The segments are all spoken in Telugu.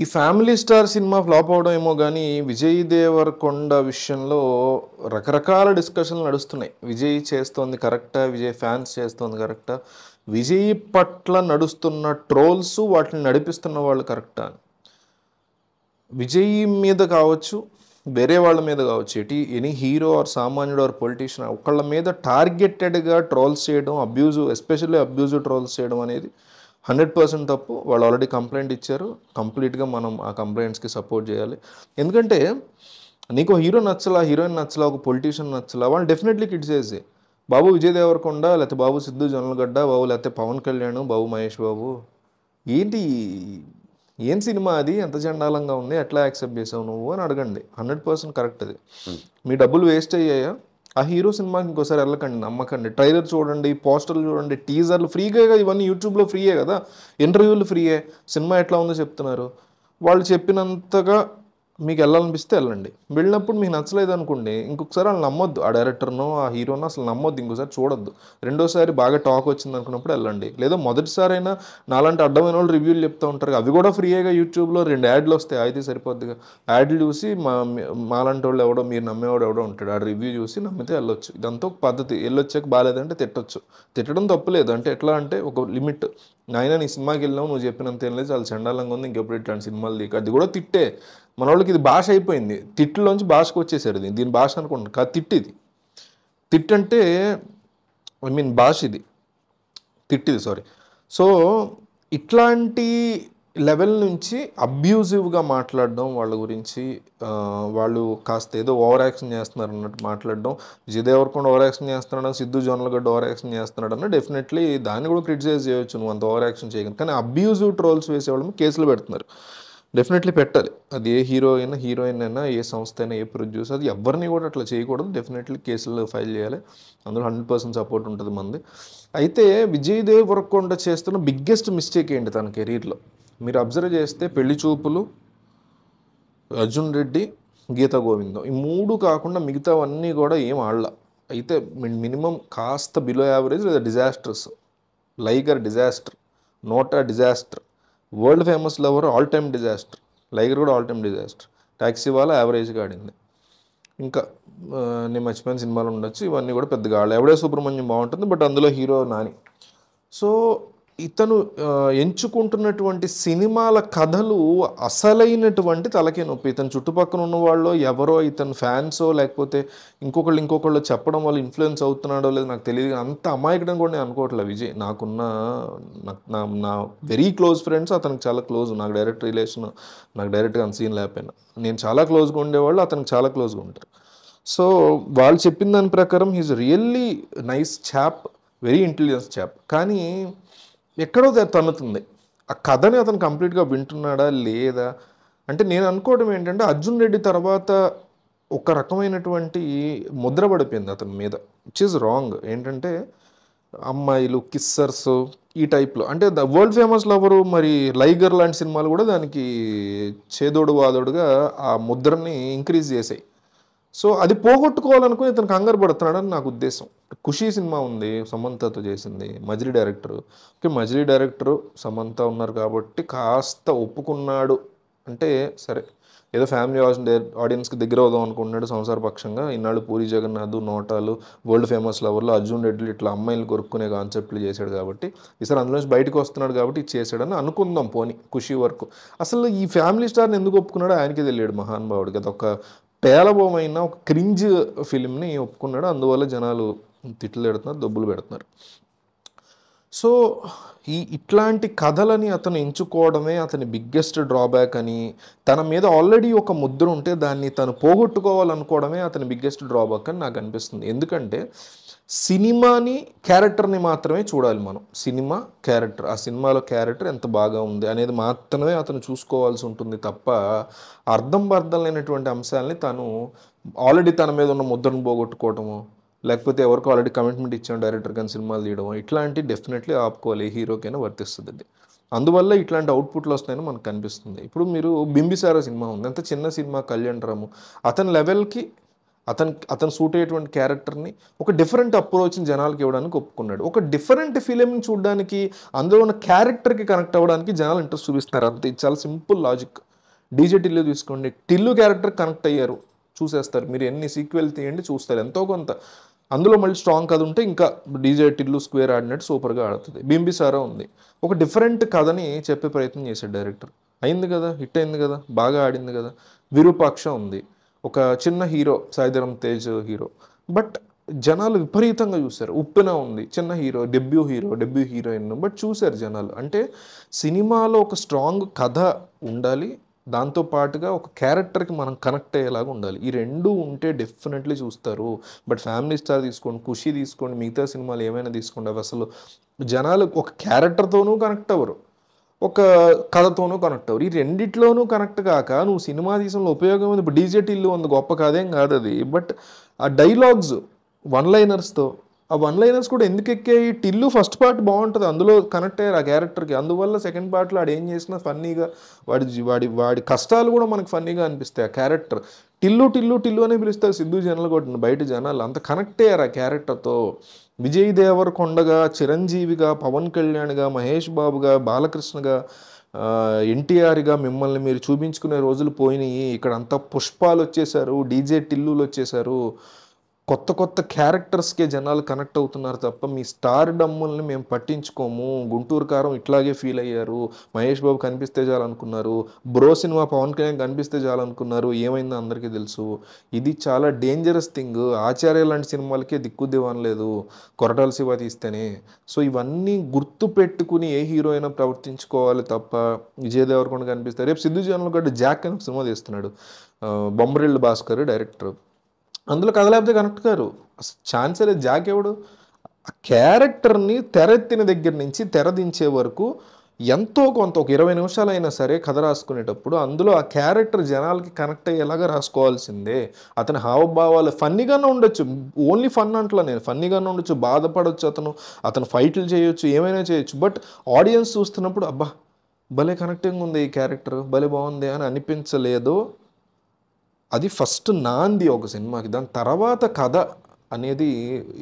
ఈ ఫ్యామిలీ స్టార్ సినిమా ఫ్లాప్ అవడం ఏమో కానీ విజయ్ దేవరకొండ విషయంలో రకరకాల డిస్కషన్లు నడుస్తున్నాయి విజయ్ చేస్తోంది కరెక్టా విజయ్ ఫ్యాన్స్ చేస్తోంది కరెక్టా విజయ్ పట్ల నడుస్తున్న ట్రోల్స్ వాటిని నడిపిస్తున్న వాళ్ళు కరెక్టా విజయ్ మీద కావచ్చు వేరే వాళ్ళ మీద కావచ్చు ఎటు ఎనీ హీరో ఆర్ సామాన్యుడు ఆర్ పొలిటీషియన్ ఒకళ్ళ మీద టార్గెటెడ్గా ట్రోల్స్ చేయడం అబ్యూజ్ ఎస్పెషల్లీ అబ్యూజ్ ట్రోల్స్ చేయడం అనేది హండ్రెడ్ పర్సెంట్ తప్పు వాళ్ళు ఆల్రెడీ కంప్లైంట్ ఇచ్చారు కంప్లీట్గా మనం ఆ కంప్లైంట్స్కి సపోర్ట్ చేయాలి ఎందుకంటే నీకు హీరో నచ్చలా హీరోయిన్ నచ్చలా ఒక పొలిటీషియన్ నచ్చలా వాళ్ళు డెఫినెట్లీ కిడ్సేసే బాబు విజయ్ దేవరకొండ లేకపోతే బాబు సిద్ధు జనల్గడ్డ బాబు లేకపోతే పవన్ కళ్యాణ్ బాబు మహేష్ బాబు ఏంటి ఏం సినిమా అది ఎంత జండాలంగా ఉంది ఎట్లా యాక్సెప్ట్ చేసావు నువ్వు అని అడగండి హండ్రెడ్ పర్సెంట్ కరెక్ట్ అది మీ డబ్బులు వేస్ట్ అయ్యాయా ఆ హీరో సినిమాకి ఇంకోసారి వెళ్ళకండి నమ్మకండి ట్రైలర్ చూడండి పోస్టర్లు చూడండి టీజర్లు ఫ్రీగా ఇవన్నీ యూట్యూబ్లో ఫ్రీయే కదా ఇంటర్వ్యూలు ఫ్రీయే సినిమా ఎట్లా ఉందో చెప్తున్నారు వాళ్ళు చెప్పినంతగా మీకు వెళ్ళాలనిపిస్తే వెళ్ళండి వెళ్ళినప్పుడు మీకు నచ్చలేదు అనుకోండి ఇంకొకసారి వాళ్ళు నమ్మొద్దు ఆ డైరెక్టర్నో ఆ హీరోనో అసలు నమ్మొద్దు ఇంకోసారి చూడొద్దు రెండోసారి బాగా టాక్ వచ్చింది అనుకున్నప్పుడు వెళ్ళండి లేదా మొదటిసారి అయినా నాలాంటి అడ్డమైన వాళ్ళు రివ్యూలు చెప్తూ ఉంటారు అవి కూడా ఫ్రీగా యూట్యూబ్లో రెండు యాడ్లు వస్తాయి అయితే సరిపోద్దిగా యాడ్లు చూసి మా మాలాంటి వాళ్ళు ఎవడో మీరు నమ్మేవాడు ఎవడో ఉంటాడు ఆ రివ్యూ చూసి నమ్మితే వెళ్ళొచ్చు ఇదంతా ఒక పద్ధతి వెళ్ళొచ్చాక బాగాలేదంటే తిట్టచ్చు తిట్టడం తప్పులేదు అంటే ఎట్లా అంటే ఒక లిమిట్ నాయన నీ సినిమాకి వెళ్ళావు నువ్వు చెప్పినంత ఏం లేదు చాలా చండాలంగా ఉంది ఇంకెప్పుడు ఇట్లాంటి సినిమాలు లీక్ అది కూడా తిట్టే మన వాళ్ళకి ఇది భాష అయిపోయింది తిట్లోంచి భాషకు వచ్చేసారు ఇది దీని భాష అనుకుంటుంది కాదు తిట్టి ఇది తిట్టంటే ఐ మీన్ భాష ఇది తిట్టిది సారీ సో ఇట్లాంటి లెవెల్ నుంచి అబ్యూజివ్గా మాట్లాడడం వాళ్ళ గురించి వాళ్ళు కాస్త ఏదో ఓవర్ యాక్షన్ చేస్తున్నారు అన్నట్టు మాట్లాడడం విజయ్ ఎవరికొండ ఓవర్ యాక్షన్ చేస్తున్నాడు సిద్ధు గడ్డ ఓవర్ యాక్షన్ చేస్తున్నాడు అన్న డెఫినెట్లీ దాన్ని కూడా క్రిటిసైజ్ చేయొచ్చు నువ్వు అంత ఓవర్ యాక్షన్ చేయగలను కానీ అబ్యూజివ్ ట్రోల్స్ వేసేవాళ్ళం కేసులు పెడుతున్నారు డెఫినెట్లీ పెట్టాలి అది ఏ హీరో అయినా హీరోయిన్ అయినా ఏ సంస్థ అయినా ఏ ప్రొడ్యూసర్ అది ఎవరిని కూడా అట్లా చేయకూడదు డెఫినెట్లీ కేసులు ఫైల్ చేయాలి అందులో హండ్రెడ్ పర్సెంట్ సపోర్ట్ ఉంటుంది మంది అయితే విజయ్ దేవ్ వరకొండ చేస్తున్న బిగ్గెస్ట్ మిస్టేక్ ఏంటి తన కెరీర్లో మీరు అబ్జర్వ్ చేస్తే పెళ్లి చూపులు అర్జున్ రెడ్డి గీత గోవిందం ఈ మూడు కాకుండా మిగతావన్నీ కూడా ఏం ఆడల అయితే మినిమం కాస్త బిలో యావరేజ్ లేదా disasters Liger disaster NOTA disaster World Famous Lover all time disaster Liger కూడా ఆల్ టైమ్ డిజాస్టర్ ట్యాక్సీ వాళ్ళ యావరేజ్గా ఆడింది ఇంకా నేను మర్చిపోయిన సినిమాలు ఉండొచ్చు ఇవన్నీ కూడా పెద్దగా ఆడలే ఎవడే సుబ్రహ్మణ్యం బాగుంటుంది బట్ అందులో హీరో నాని సో ఇతను ఎంచుకుంటున్నటువంటి సినిమాల కథలు అసలైనటువంటి తలకే నొప్పి ఇతను చుట్టుపక్కల ఉన్న వాళ్ళు ఎవరో ఇతను ఫ్యాన్సో లేకపోతే ఇంకొకళ్ళు ఇంకొకళ్ళు చెప్పడం వల్ల ఇన్ఫ్లుయెన్స్ అవుతున్నాడో లేదో నాకు తెలియదు అంత అమాయకడం కూడా నేను అనుకోవట్లేదు విజయ్ నాకున్న నా నా వెరీ క్లోజ్ ఫ్రెండ్స్ అతనికి చాలా క్లోజ్ నాకు డైరెక్ట్ రిలేషన్ నాకు డైరెక్ట్గా అంత సీన్ లేకపోయినా నేను చాలా క్లోజ్గా ఉండేవాళ్ళు అతనికి చాలా క్లోజ్గా ఉంటారు సో వాళ్ళు చెప్పిన దాని ప్రకారం he's really nice chap very intelligence chap కానీ ఎక్కడో తనుతుంది ఆ కథని అతను కంప్లీట్గా వింటున్నాడా లేదా అంటే నేను అనుకోవడం ఏంటంటే అర్జున్ రెడ్డి తర్వాత ఒక రకమైనటువంటి ముద్ర పడిపోయింది అతని మీద విచ్ ఈజ్ రాంగ్ ఏంటంటే అమ్మాయిలు కిస్సర్స్ ఈ టైప్లో అంటే ద వరల్డ్ ఫేమస్ లవరు మరి లైగర్ లాంటి సినిమాలు కూడా దానికి చేదోడు వాదోడుగా ఆ ముద్రని ఇంక్రీజ్ చేసాయి సో అది పోగొట్టుకోవాలనుకుని ఇతను కంగారు పడుతున్నాడని నాకు ఉద్దేశం ఖుషీ సినిమా ఉంది సమంతతో చేసింది Majili director okay Majili director Samantha ఉన్నారు కాబట్టి కాస్త ఒప్పుకున్నాడు అంటే సరే ఏదో ఫ్యామిలీ ఆడియన్స్కి దగ్గర అవుదాం అనుకుంటున్నాడు పక్షంగా ఇన్నాళ్ళు పూరి జగన్నాథ్ నోటాలు వరల్డ్ ఫేమస్ లవర్లో అర్జున్ రెడ్డిలు ఇట్లా అమ్మాయిలు కొరుక్కునే కాన్సెప్ట్లు చేశాడు కాబట్టి ఈసారి అందులోంచి బయటకు వస్తున్నాడు కాబట్టి ఇది చేశాడని అనుకుందాం పోని ఖుషీ వరకు అసలు ఈ ఫ్యామిలీ స్టార్ని ఎందుకు ఒప్పుకున్నాడో ఆయనకే తెలియడు మహానుభావుడు గత ఒక పేలవమైన ఒక క్రింజ్ ఫిలింని ఒప్పుకున్నాడు అందువల్ల జనాలు తిట్లు పెడుతున్నారు దబ్బులు పెడుతున్నారు సో ఈ ఇట్లాంటి కథలని అతను ఎంచుకోవడమే అతని బిగ్గెస్ట్ డ్రాబ్యాక్ అని తన మీద ఆల్రెడీ ఒక ముద్ర ఉంటే దాన్ని తను పోగొట్టుకోవాలనుకోవడమే అతని బిగ్గెస్ట్ డ్రాబ్యాక్ అని నాకు అనిపిస్తుంది ఎందుకంటే సినిమాని క్యారెక్టర్ని మాత్రమే చూడాలి మనం సినిమా క్యారెక్టర్ ఆ సినిమాలో క్యారెక్టర్ ఎంత బాగా ఉంది అనేది మాత్రమే అతను చూసుకోవాల్సి ఉంటుంది తప్ప అర్థం బర్థం లేనటువంటి అంశాలని తను ఆల్రెడీ తన మీద ఉన్న ముద్రను పోగొట్టుకోవటము లేకపోతే ఎవరికి ఆల్రెడీ కమిట్మెంట్ ఇచ్చాం డైరెక్టర్ కానీ సినిమాలు తీయడం ఇట్లాంటివి డెఫినెట్లీ ఆపుకోవాలి హీరోకైనా వర్తిస్తుంది అది అందువల్ల ఇట్లాంటి అవుట్పుట్లు వస్తాయని మనకు కనిపిస్తుంది ఇప్పుడు మీరు బింబిసార సినిమా ఉంది అంత చిన్న సినిమా కళ్యాణ్ రాము అతని లెవెల్కి అతను అతను సూట్ అయ్యేటువంటి క్యారెక్టర్ని ఒక డిఫరెంట్ అప్రోచ్ని జనాలకి ఇవ్వడానికి ఒప్పుకున్నాడు ఒక డిఫరెంట్ ఫిలింని చూడడానికి అందులో ఉన్న క్యారెక్టర్కి కనెక్ట్ అవ్వడానికి జనాలు ఇంట్రెస్ట్ చూపిస్తున్నారు అంతే చాలా సింపుల్ లాజిక్ డీజే టిల్లు తీసుకోండి టిల్లు క్యారెక్టర్ కనెక్ట్ అయ్యారు చూసేస్తారు మీరు ఎన్ని సీక్వెల్ తీయండి చూస్తారు ఎంతో కొంత అందులో మళ్ళీ స్ట్రాంగ్ కథ ఉంటే ఇంకా డీజే టిల్లు స్క్వేర్ ఆడినట్టు సూపర్గా ఆడుతుంది బింబిసారా ఉంది ఒక డిఫరెంట్ కథని చెప్పే ప్రయత్నం చేశాడు డైరెక్టర్ అయింది కదా హిట్ అయింది కదా బాగా ఆడింది కదా విరూపాక్ష ఉంది ఒక చిన్న hero Sai Dharam Tej hero but జనాలు విపరీతంగా చూశారు ఉప్పిన ఉంది చిన్న hero debut hero debut heroine but చూశారు జనాలు అంటే సినిమాలో ఒక స్ట్రాంగ్ కథ ఉండాలి దాంతో పాటుగా ఒక క్యారెక్టర్కి మనం కనెక్ట్ అయ్యేలాగా ఉండాలి ఈ రెండు ఉంటే డెఫినెట్లీ చూస్తారు బట్ ఫ్యామిలీ స్టార్ తీసుకోండి ఖుషీ తీసుకోండి మిగతా సినిమాలు ఏమైనా తీసుకోండి అవి అసలు జనాలు ఒక క్యారెక్టర్తోనూ కనెక్ట్ అవ్వరు ఒక కథతోనూ కనెక్ట్ అవ్వరు ఈ రెండిట్లోనూ కనెక్ట్ కాక నువ్వు సినిమా తీసిన ఉపయోగం ఉంది ఇప్పుడు డీజే టిల్లు ఉంది గొప్ప కాదేం కాదు అది బట్ ఆ డైలాగ్స్ వన్ లైనర్స్తో ఆ వన్ లైనర్స్ కూడా ఎందుకు ఎక్కాయి టిల్లు ఫస్ట్ పార్ట్ బాగుంటుంది అందులో కనెక్ట్ అయ్యారు ఆ క్యారెక్టర్కి అందువల్ల సెకండ్ పార్ట్లో వాడు ఏం చేసినా ఫన్నీగా వాడి వాడి వాడి కష్టాలు కూడా మనకు ఫన్నీగా అనిపిస్తాయి ఆ క్యారెక్టర్ టిల్లు టిల్లు టిల్లు అనే పిలుస్తారు సిద్ధు జనాలు కూడా బయట జనాలు అంత కనెక్ట్ అయ్యారు ఆ క్యారెక్టర్తో విజయ్ దేవరకొండగా చిరంజీవిగా పవన్ కళ్యాణ్గా మహేష్ బాబుగా బాలకృష్ణగా ఎన్టీఆర్గా మిమ్మల్ని మీరు చూపించుకునే రోజులు పోయినాయి ఇక్కడ అంతా పుష్పాలు వచ్చేసారు డీజే టిల్లులు వచ్చేసారు కొత్త కొత్త క్యారెక్టర్స్కే జనాలు కనెక్ట్ అవుతున్నారు తప్ప మీ స్టార్ డమ్ముల్ని మేము పట్టించుకోము గుంటూరు కారం ఇట్లాగే ఫీల్ అయ్యారు మహేష్ బాబు కనిపిస్తే చాలనుకున్నారు బ్రో సినిమా పవన్ కళ్యాణ్ కనిపిస్తే చాలనుకున్నారు ఏమైందో అందరికీ తెలుసు ఇది చాలా డేంజరస్ థింగ్ ఆచార్య లాంటి సినిమాలకే దిక్కు దివానలేదు కొరటాల శివ తీస్తేనే సో ఇవన్నీ గుర్తు పెట్టుకుని ఏ హీరో అయినా ప్రవర్తించుకోవాలి తప్ప విజయ్ దేవరకొండ కనిపిస్తారు రేపు సిద్ధు జనంలో గడ్డ జాక్ అని సినిమా తీస్తున్నాడు బొమ్మరిళ్ళు భాస్కర్ డైరెక్టర్ అందులో కదలేకపోతే కనెక్ట్ గారు అసలు ఛాన్సే జాక్ ఎవడు ఆ క్యారెక్టర్ని తెరెత్తిన దగ్గర నుంచి తెరదించే వరకు ఎంతో కొంత ఒక ఇరవై నిమిషాలైనా సరే కథ రాసుకునేటప్పుడు అందులో ఆ క్యారెక్టర్ జనాలకి కనెక్ట్ అయ్యేలాగా రాసుకోవాల్సిందే అతని హావభావాలు ఫన్నీగానే ఉండొచ్చు ఓన్లీ ఫన్ అంటలా నేను ఫన్నీగానే ఉండొచ్చు బాధపడవచ్చు అతను అతను ఫైట్లు చేయొచ్చు ఏమైనా చేయొచ్చు బట్ ఆడియన్స్ చూస్తున్నప్పుడు అబ్బా భలే కనెక్టింగ్ ఉంది ఈ క్యారెక్టర్ భలే బాగుంది అని అనిపించలేదు అది ఫస్ట్ నాంది ఒక సినిమాకి దాని తర్వాత కథ అనేది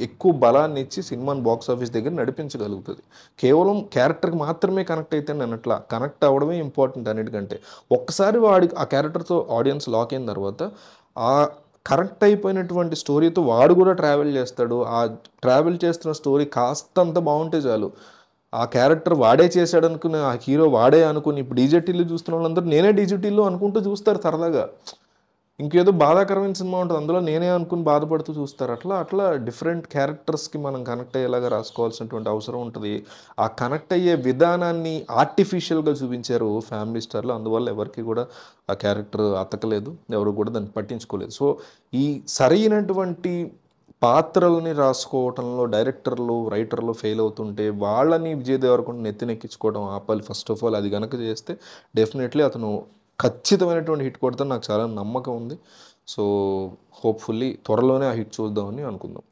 ఎక్కువ బలాన్ని ఇచ్చి సినిమాని బాక్స్ ఆఫీస్ దగ్గర నడిపించగలుగుతుంది కేవలం క్యారెక్టర్కి మాత్రమే కనెక్ట్ అయితే నేను అట్లా కనెక్ట్ అవ్వడమే ఇంపార్టెంట్ అన్నిటికంటే ఒక్కసారి వాడి ఆ క్యారెక్టర్తో ఆడియన్స్ లాక్ అయిన తర్వాత ఆ కరెక్ట్ అయిపోయినటువంటి స్టోరీతో వాడు కూడా ట్రావెల్ చేస్తాడు ఆ ట్రావెల్ చేస్తున్న స్టోరీ కాస్తంత బాగుంటే చాలు ఆ క్యారెక్టర్ వాడే చేశాడు అనుకుని ఆ హీరో వాడే అనుకుని ఇప్పుడు డీజేటీలు చూస్తున్న వాళ్ళందరూ నేనే డీజేటీలు అనుకుంటూ చూస్తారు సరదాగా ఇంకేదో బాధాకరమైన సినిమా ఉంటుంది అందులో నేనే అనుకుని బాధపడుతూ చూస్తారు అట్లా అట్లా డిఫరెంట్ క్యారెక్టర్స్కి మనం కనెక్ట్ అయ్యేలాగా రాసుకోవాల్సినటువంటి అవసరం ఉంటుంది ఆ కనెక్ట్ అయ్యే విధానాన్ని ఆర్టిఫిషియల్గా చూపించారు ఫ్యామిలీ స్టార్లో అందువల్ల ఎవరికి కూడా ఆ క్యారెక్టర్ అతకలేదు ఎవరు కూడా దాన్ని పట్టించుకోలేదు సో ఈ సరైనటువంటి పాత్రల్ని రాసుకోవటంలో డైరెక్టర్లు రైటర్లు ఫెయిల్ అవుతుంటే వాళ్ళని విజయ్ నెత్తినెక్కించుకోవడం ఆపాలి ఫస్ట్ ఆఫ్ ఆల్ అది కనుక చేస్తే డెఫినెట్లీ అతను ఖచ్చితమైనటువంటి హిట్ కొడతాను నాకు చాలా నమ్మకం ఉంది సో హోప్ఫుల్లీ త్వరలోనే ఆ హిట్ చూద్దామని అనుకుందాం